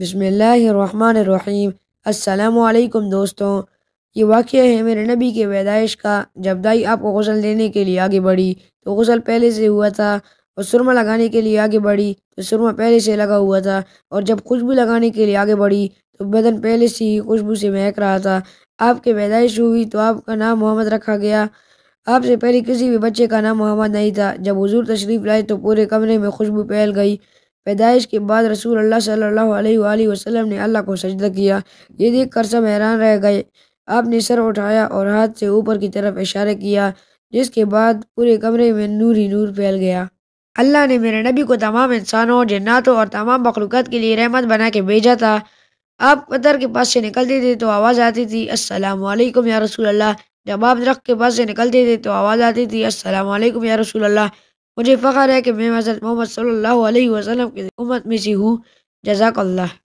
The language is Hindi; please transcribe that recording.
بسم اللہ الرحمن الرحیم السلام علیکم دوستوں یہ واقعہ ہے میرے نبی کے پیدائش کا جب دائی آپ کو غسل دینے کے لیے آگے بڑھی تو غسل پہلے سے ہوا تھا اور سرما لگانے کے لیے آگے بڑھی تو سرما پہلے سے لگا ہوا تھا اور جب خوشبو لگانے کے لیے آگے بڑھی تو بدن پہلے سے ہی خوشبو سے مہک رہا تھا آپ کے پیدائش ہوئی تو آپ کا نام محمد رکھا گیا آپ سے پہلے کسی بھی بچے کا نام محمد نہیں تھا جب حضور تشریف لائے تو پورے کمرے میں خوشبو پھیل گئی पैदाइश के बाद रसूल अल्लाह सल्लल्लाहु अलैहि वसल्लम ने अल्लाह को सजदा किया ये देख कर सब हैरान रह गए आपने सर उठाया और हाथ से ऊपर की तरफ इशारा किया जिसके बाद पूरे कमरे में नूर ही नूर फैल गया अल्लाह ने मेरे नबी को तमाम इंसानों जन्नातों और तमाम मखलूकत के लिए रहमत बना के भेजा था आप कतर के पास से निकलते थे तो आवाज़ आती थी असलकम या रसूल अल्लाह जब आप दरख्त के पास से निकलते थे तो आवाज़ आती थी असलकम या रसूल अल्लाह मुझे फ़ख्र है कि मैं हज़रत मोहम्मद सल्लल्लाहु अलैहि वसल्लम की उम्मत में से हूँ जजाकल्ला